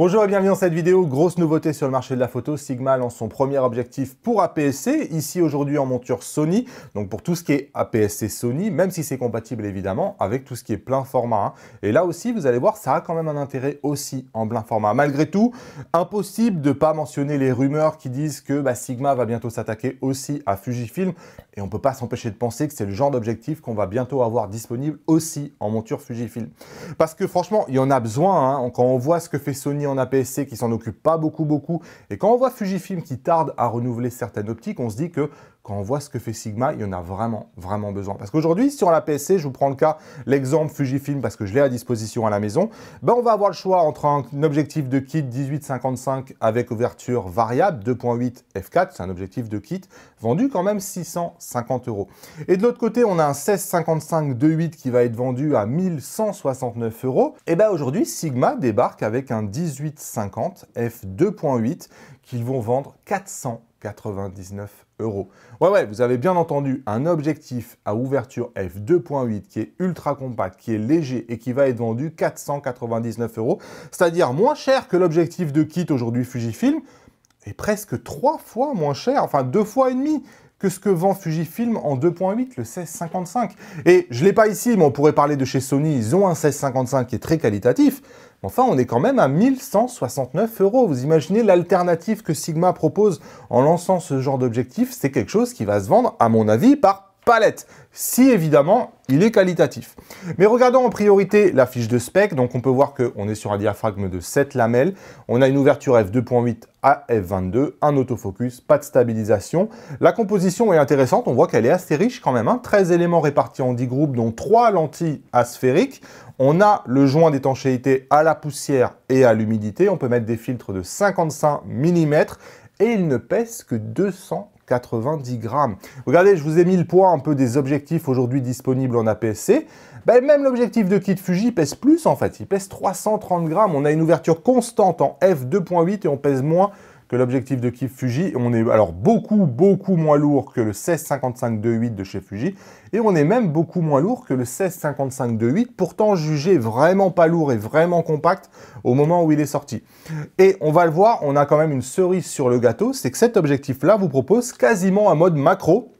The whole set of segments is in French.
Bonjour et bienvenue dans cette vidéo. Grosse nouveauté sur le marché de la photo, Sigma lance son premier objectif pour APS-C, ici aujourd'hui en monture Sony. Donc pour tout ce qui est APS-C Sony, même si c'est compatible évidemment avec tout ce qui est plein format. Hein. Et là aussi, vous allez voir, ça a quand même un intérêt aussi en plein format. Malgré tout, impossible de ne pas mentionner les rumeurs qui disent que bah, Sigma va bientôt s'attaquer aussi à Fujifilm. Et on ne peut pas s'empêcher de penser que c'est le genre d'objectif qu'on va bientôt avoir disponible aussi en monture Fujifilm. Parce que franchement, il y en a besoin. Hein. Quand on voit ce que fait Sony en APS-C qui s'en occupe pas beaucoup beaucoup. Et quand on voit Fujifilm qui tarde à renouveler certaines optiques, on se dit que quand on voit ce que fait Sigma, il y en a vraiment, vraiment besoin. Parce qu'aujourd'hui, sur la PC, je vous prends le cas, l'exemple Fujifilm, parce que je l'ai à disposition à la maison, ben on va avoir le choix entre un, objectif de kit 1855 avec ouverture variable 2.8 f4, c'est un objectif de kit vendu quand même 650 euros. Et de l'autre côté, on a un 1655 2.8 qui va être vendu à 1169 euros. Et ben aujourd'hui, Sigma débarque avec un 1850 f2.8 qu'ils vont vendre 400 99 euros. Ouais, ouais, vous avez bien entendu un objectif à ouverture f2.8 qui est ultra compact, qui est léger et qui va être vendu 499 euros, c'est-à-dire moins cher que l'objectif de kit aujourd'hui Fujifilm et presque trois fois moins cher, enfin deux fois et demi que ce que vend Fujifilm en 2.8, le 16-55. Et je ne l'ai pas ici, mais on pourrait parler de chez Sony, ils ont un 16-55 qui est très qualitatif. Enfin, on est quand même à 1169 euros. Vous imaginez l'alternative que Sigma propose en lançant ce genre d'objectif C'est quelque chose qui va se vendre, à mon avis, par palette, si évidemment il est qualitatif. Mais regardons en priorité la fiche de spec, donc on peut voir qu'on est sur un diaphragme de 7 lamelles, on a une ouverture f2.8 à f22, un autofocus, pas de stabilisation. La composition est intéressante, on voit qu'elle est assez riche quand même, 13 hein. éléments répartis en 10 groupes, dont 3 lentilles asphériques, on a le joint d'étanchéité à la poussière et à l'humidité, on peut mettre des filtres de 55 mm, et il ne pèse que 200 90 grammes. Regardez, je vous ai mis le poids un peu des objectifs aujourd'hui disponibles en APS-C. Ben, même l'objectif de Kit Fuji pèse plus en fait, il pèse 330 grammes. On a une ouverture constante en f2.8 et on pèse moins que l'objectif de kif Fuji. On est alors beaucoup, beaucoup moins lourd que le 16 55 28 de chez Fuji. Et on est même beaucoup moins lourd que le 16 55 28 pourtant jugé vraiment pas lourd et vraiment compact au moment où il est sorti. Et on va le voir, on a quand même une cerise sur le gâteau, c'est que cet objectif-là vous propose quasiment un mode macro,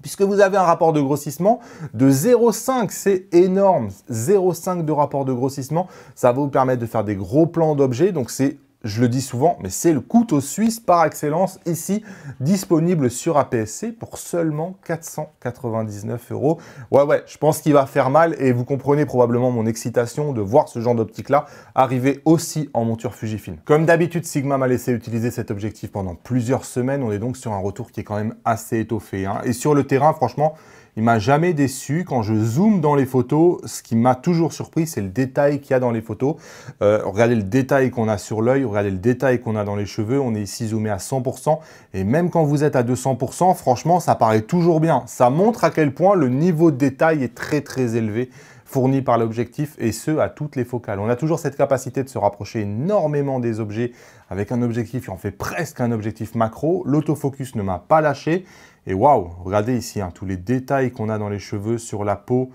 puisque vous avez un rapport de grossissement de 0,5, c'est énorme, 0,5 de rapport de grossissement, ça va vous permettre de faire des gros plans d'objets, donc c'est je le dis souvent, mais c'est le couteau suisse par excellence ici, disponible sur APS-C pour seulement 499 euros. Ouais, ouais, je pense qu'il va faire mal et vous comprenez probablement mon excitation de voir ce genre d'optique-là arriver aussi en monture Fujifilm. Comme d'habitude, Sigma m'a laissé utiliser cet objectif pendant plusieurs semaines. On est donc sur un retour qui est quand même assez étoffé. Hein. Et sur le terrain, franchement, il m'a jamais déçu. Quand je zoome dans les photos, ce qui m'a toujours surpris, c'est le détail qu'il y a dans les photos. Euh, regardez le détail qu'on a sur l'œil, regardez le détail qu'on a dans les cheveux. On est ici zoomé à 100%. Et même quand vous êtes à 200%, franchement, ça paraît toujours bien. Ça montre à quel point le niveau de détail est très très élevé fourni par l'objectif et ce à toutes les focales. On a toujours cette capacité de se rapprocher énormément des objets avec un objectif qui on fait presque un objectif macro. L'autofocus ne m'a pas lâché et waouh, regardez ici hein, tous les détails qu'on a dans les cheveux, sur la peau,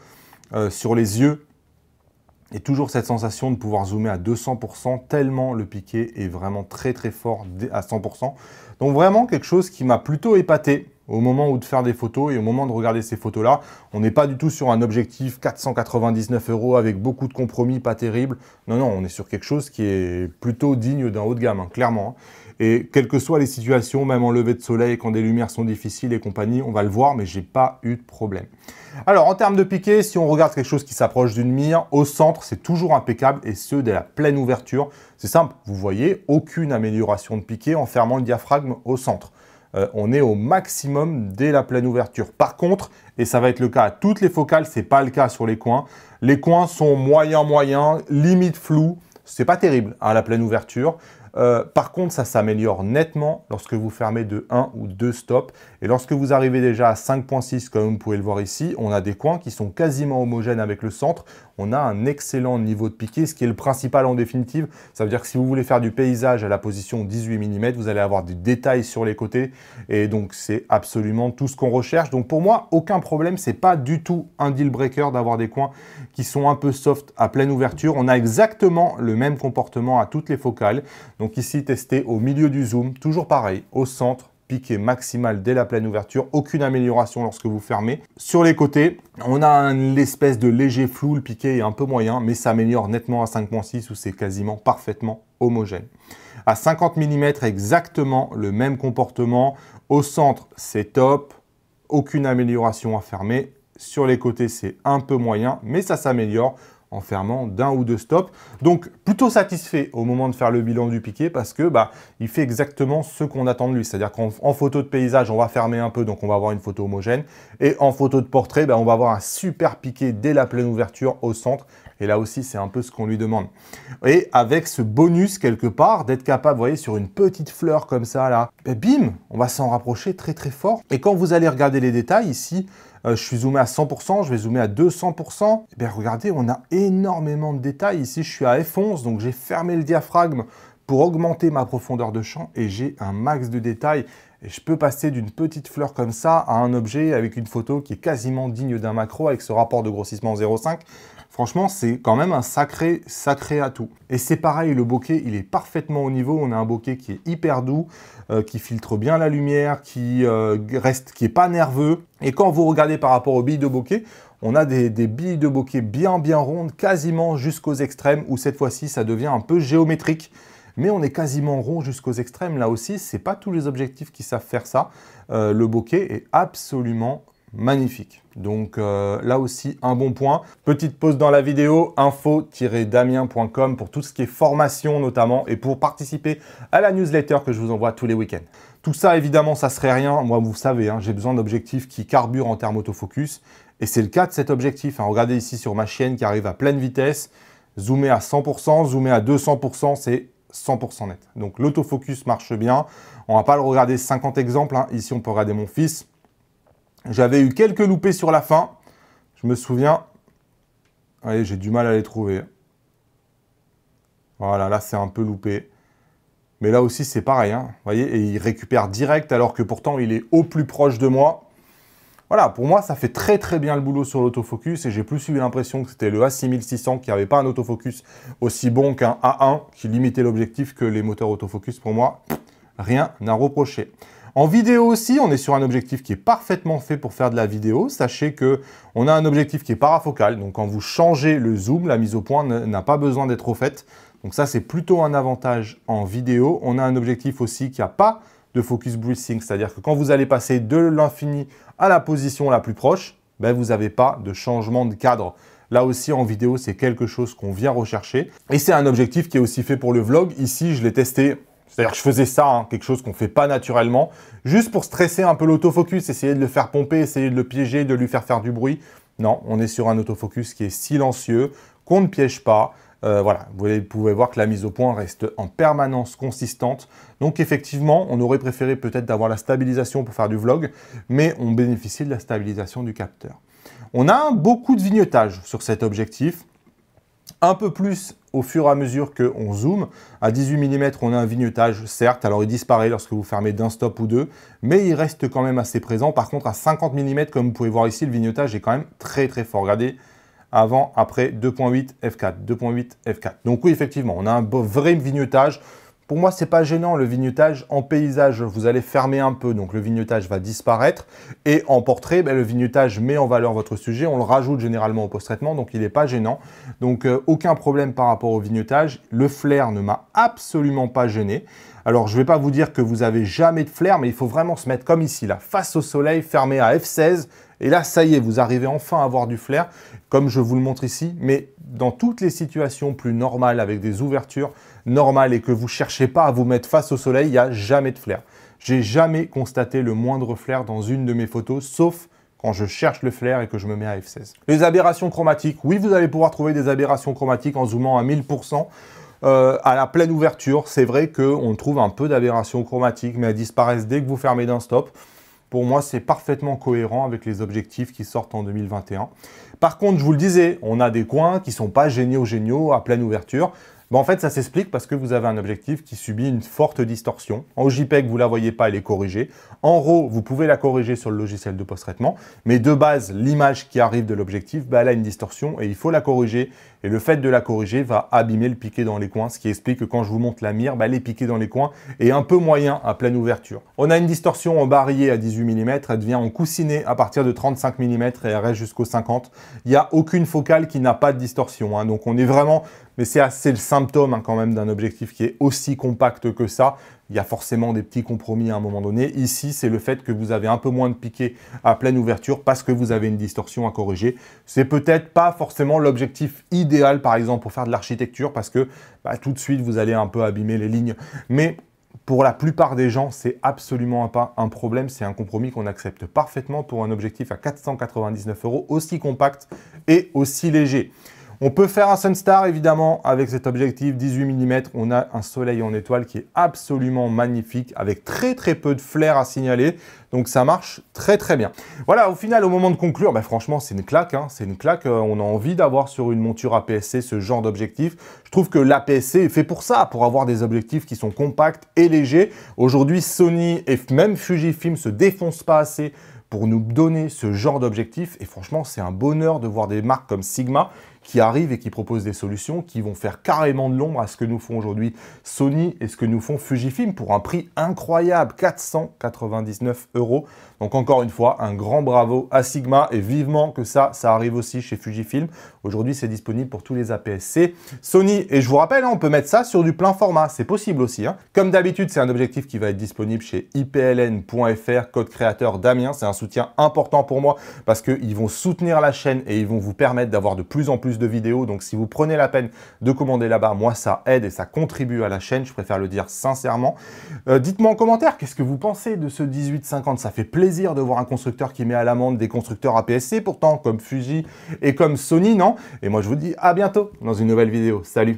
euh, sur les yeux. Et toujours cette sensation de pouvoir zoomer à 200%, tellement le piqué est vraiment très très fort à 100%. Donc vraiment quelque chose qui m'a plutôt épaté au moment où de faire des photos et au moment de regarder ces photos-là. On n'est pas du tout sur un objectif 499 euros avec beaucoup de compromis, pas terrible. Non, non, on est sur quelque chose qui est plutôt digne d'un haut de gamme, hein, clairement. Hein. Et quelles que soient les situations, même en lever de soleil, quand des lumières sont difficiles et compagnie, on va le voir, mais j'ai pas eu de problème. Alors, en termes de piqué, si on regarde quelque chose qui s'approche d'une mire, au centre, c'est toujours impeccable, et ce, dès la pleine ouverture. C'est simple, vous voyez, aucune amélioration de piqué en fermant le diaphragme au centre. Euh, on est au maximum dès la pleine ouverture. Par contre, et ça va être le cas à toutes les focales, ce n'est pas le cas sur les coins. Les coins sont moyen-moyen, limite flou. n'est pas terrible à hein, la pleine ouverture. Euh, par contre, ça s'améliore nettement lorsque vous fermez de 1 ou 2 stops. Et lorsque vous arrivez déjà à 5.6, comme vous pouvez le voir ici, on a des coins qui sont quasiment homogènes avec le centre. On a un excellent niveau de piqué, ce qui est le principal en définitive. Ça veut dire que si vous voulez faire du paysage à la position 18 mm, vous allez avoir des détails sur les côtés. Et donc, c'est absolument tout ce qu'on recherche. Donc, pour moi, aucun problème. C'est pas du tout un deal breaker d'avoir des coins qui sont un peu soft à pleine ouverture. On a exactement le même comportement à toutes les focales. Donc ici, testé au milieu du zoom, toujours pareil, au centre, piqué maximal dès la pleine ouverture, aucune amélioration lorsque vous fermez. Sur les côtés, on a espèce de léger flou, le piqué est un peu moyen, mais ça améliore nettement à 5.6 où c'est quasiment parfaitement homogène. À 50 mm, exactement le même comportement. Au centre, c'est top, aucune amélioration à fermer. Sur les côtés, c'est un peu moyen, mais ça s'améliore en fermant d'un ou deux stops. Donc plutôt satisfait au moment de faire le bilan du piqué parce que bah, il fait exactement ce qu'on attend de lui. C'est-à-dire qu'en photo de paysage, on va fermer un peu, donc on va avoir une photo homogène. Et en photo de portrait, bah, on va avoir un super piqué dès la pleine ouverture au centre et là aussi, c'est un peu ce qu'on lui demande. Et avec ce bonus quelque part, d'être capable, vous voyez, sur une petite fleur comme ça, là, ben, bim, on va s'en rapprocher très très fort. Et quand vous allez regarder les détails ici, euh, je suis zoomé à 100%, je vais zoomer à 200%. Et bien regardez, on a énormément de détails. Ici, je suis à F11, donc j'ai fermé le diaphragme pour augmenter ma profondeur de champ et j'ai un max de détails. Et je peux passer d'une petite fleur comme ça à un objet avec une photo qui est quasiment digne d'un macro avec ce rapport de grossissement 0,5. Franchement, c'est quand même un sacré, sacré atout. Et c'est pareil, le bokeh, il est parfaitement au niveau. On a un bokeh qui est hyper doux, euh, qui filtre bien la lumière, qui n'est euh, reste, qui est pas nerveux. Et quand vous regardez par rapport aux billes de bokeh, on a des, des, billes de bokeh bien, bien rondes, quasiment jusqu'aux extrêmes, où cette fois-ci, ça devient un peu géométrique mais on est quasiment rond jusqu'aux extrêmes. Là aussi, Ce n'est pas tous les objectifs qui savent faire ça. Euh, le bokeh est absolument magnifique. Donc euh, là aussi, un bon point. Petite pause dans la vidéo, info-damien.com pour tout ce qui est formation notamment et pour participer à la newsletter que je vous envoie tous les week-ends. Tout ça, évidemment, ça serait rien. Moi, vous savez, hein, j'ai besoin d'objectifs qui carburent en termes autofocus. Et c'est le cas de cet objectif. Hein. Regardez ici sur ma chaîne qui arrive à pleine vitesse. Zoomer à 100%, zoomer à 200%, c'est 100% net. Donc l'autofocus marche bien. On va pas le regarder 50 exemples. Hein. Ici, on peut regarder mon fils. J'avais eu quelques loupés sur la fin. Je me souviens. Allez, j'ai du mal à les trouver. Voilà, là, c'est un peu loupé. Mais là aussi, c'est pareil. Hein. Vous voyez, et il récupère direct alors que pourtant, il est au plus proche de moi. Voilà, pour moi, ça fait très très bien le boulot sur l'autofocus et j'ai plus eu l'impression que c'était le A6600 qui n'avait pas un autofocus aussi bon qu'un A1 qui limitait l'objectif que les moteurs autofocus pour moi. Rien à reprocher. En vidéo aussi, on est sur un objectif qui est parfaitement fait pour faire de la vidéo. Sachez que on a un objectif qui est parafocal, donc quand vous changez le zoom, la mise au point n'a pas besoin d'être refaite. Donc ça, c'est plutôt un avantage en vidéo. On a un objectif aussi qui n'a pas de focus breathing, c'est-à-dire que quand vous allez passer de l'infini à la position la plus proche, ben vous n'avez pas de changement de cadre. Là aussi, en vidéo, c'est quelque chose qu'on vient rechercher. Et c'est un objectif qui est aussi fait pour le vlog. Ici, je l'ai testé c'est-à-dire que je faisais ça, hein, quelque chose qu'on ne fait pas naturellement, juste pour stresser un peu l'autofocus, essayer de le faire pomper, essayer de le piéger, de lui faire faire du bruit. Non, on est sur un autofocus qui est silencieux, qu'on ne piège pas, euh, voilà, vous pouvez voir que la mise au point reste en permanence consistante. Donc effectivement, on aurait préféré peut-être d'avoir la stabilisation pour faire du vlog, mais on bénéficie de la stabilisation du capteur. On a beaucoup de vignettage sur cet objectif, un peu plus au fur et à mesure qu'on zoome. À 18 mm, on a un vignettage, certes, alors il disparaît lorsque vous fermez d'un stop ou deux, mais il reste quand même assez présent. Par contre, à 50 mm, comme vous pouvez voir ici, le vignettage est quand même très très fort. Regardez, avant, après, 2.8, F4, 2.8, F4. Donc oui, effectivement, on a un beau, vrai vignettage. Pour moi, c'est pas gênant le vignotage en paysage. Vous allez fermer un peu, donc le vignettage va disparaître. Et en portrait, ben, le vignettage met en valeur votre sujet. On le rajoute généralement au post-traitement, donc il n'est pas gênant. Donc euh, aucun problème par rapport au vignotage. Le flair ne m'a absolument pas gêné. Alors, je ne vais pas vous dire que vous avez jamais de flair, mais il faut vraiment se mettre comme ici, là, face au soleil, fermé à F16. Et là, ça y est, vous arrivez enfin à avoir du flair, comme je vous le montre ici. Mais dans toutes les situations plus normales, avec des ouvertures normales et que vous ne cherchez pas à vous mettre face au soleil, il n'y a jamais de flair. J'ai jamais constaté le moindre flair dans une de mes photos, sauf quand je cherche le flair et que je me mets à F16. Les aberrations chromatiques, oui, vous allez pouvoir trouver des aberrations chromatiques en zoomant à 1000%. Euh, à la pleine ouverture, c'est vrai qu'on trouve un peu d'aberrations chromatiques, mais elles disparaissent dès que vous fermez d'un stop. Pour moi, c'est parfaitement cohérent avec les objectifs qui sortent en 2021. Par contre, je vous le disais, on a des coins qui sont pas géniaux géniaux à pleine ouverture. Bon En fait, ça s'explique parce que vous avez un objectif qui subit une forte distorsion. En JPEG, vous ne la voyez pas, elle est corrigée. En RAW, vous pouvez la corriger sur le logiciel de post-traitement, mais de base, l'image qui arrive de l'objectif, bah, elle a une distorsion et il faut la corriger. Et le fait de la corriger va abîmer le piqué dans les coins, ce qui explique que quand je vous montre la mire, bah, elle est piquée dans les coins et un peu moyen à pleine ouverture. On a une distorsion en barillet à 18 mm, elle devient en coussinet à partir de 35 mm et elle reste jusqu'au 50. Il n'y a aucune focale qui n'a pas de distorsion, hein. donc on est vraiment mais c'est assez le symptôme hein, quand même d'un objectif qui est aussi compact que ça. Il y a forcément des petits compromis à un moment donné. Ici, c'est le fait que vous avez un peu moins de piqué à pleine ouverture parce que vous avez une distorsion à corriger. C'est peut-être pas forcément l'objectif idéal, par exemple, pour faire de l'architecture parce que bah, tout de suite, vous allez un peu abîmer les lignes. Mais pour la plupart des gens, c'est absolument pas un problème. C'est un compromis qu'on accepte parfaitement pour un objectif à 499 euros, aussi compact et aussi léger. On peut faire un Sunstar évidemment avec cet objectif 18 mm. On a un soleil en étoile qui est absolument magnifique avec très très peu de flair à signaler. Donc ça marche très très bien. Voilà, au final, au moment de conclure, bah, franchement, c'est une claque. Hein. c'est une claque. Euh, on a envie d'avoir sur une monture APS-C ce genre d'objectif. Je trouve que l'APS-C est fait pour ça, pour avoir des objectifs qui sont compacts et légers. Aujourd'hui, Sony et même Fujifilm se défoncent pas assez pour nous donner ce genre d'objectif. Et franchement, c'est un bonheur de voir des marques comme Sigma qui arrivent et qui proposent des solutions qui vont faire carrément de l'ombre à ce que nous font aujourd'hui Sony et ce que nous font Fujifilm pour un prix incroyable, 499 euros. Donc encore une fois, un grand bravo à Sigma et vivement que ça, ça arrive aussi chez Fujifilm. Aujourd'hui, c'est disponible pour tous les APS-C. Sony, et je vous rappelle, hein, on peut mettre ça sur du plein format, c'est possible aussi. Hein. Comme d'habitude, c'est un objectif qui va être disponible chez ipln.fr, code créateur Damien. C'est un soutien important pour moi parce qu'ils vont soutenir la chaîne et ils vont vous permettre d'avoir de plus en plus de vidéos. Donc si vous prenez la peine de commander là-bas, moi ça aide et ça contribue à la chaîne, je préfère le dire sincèrement. Euh, dites-moi en commentaire, qu'est-ce que vous pensez de ce 1850 Ça fait plaisir de voir un constructeur qui met à l'amende des constructeurs aps pourtant, comme Fuji et comme Sony, non Et moi je vous dis à bientôt dans une nouvelle vidéo. Salut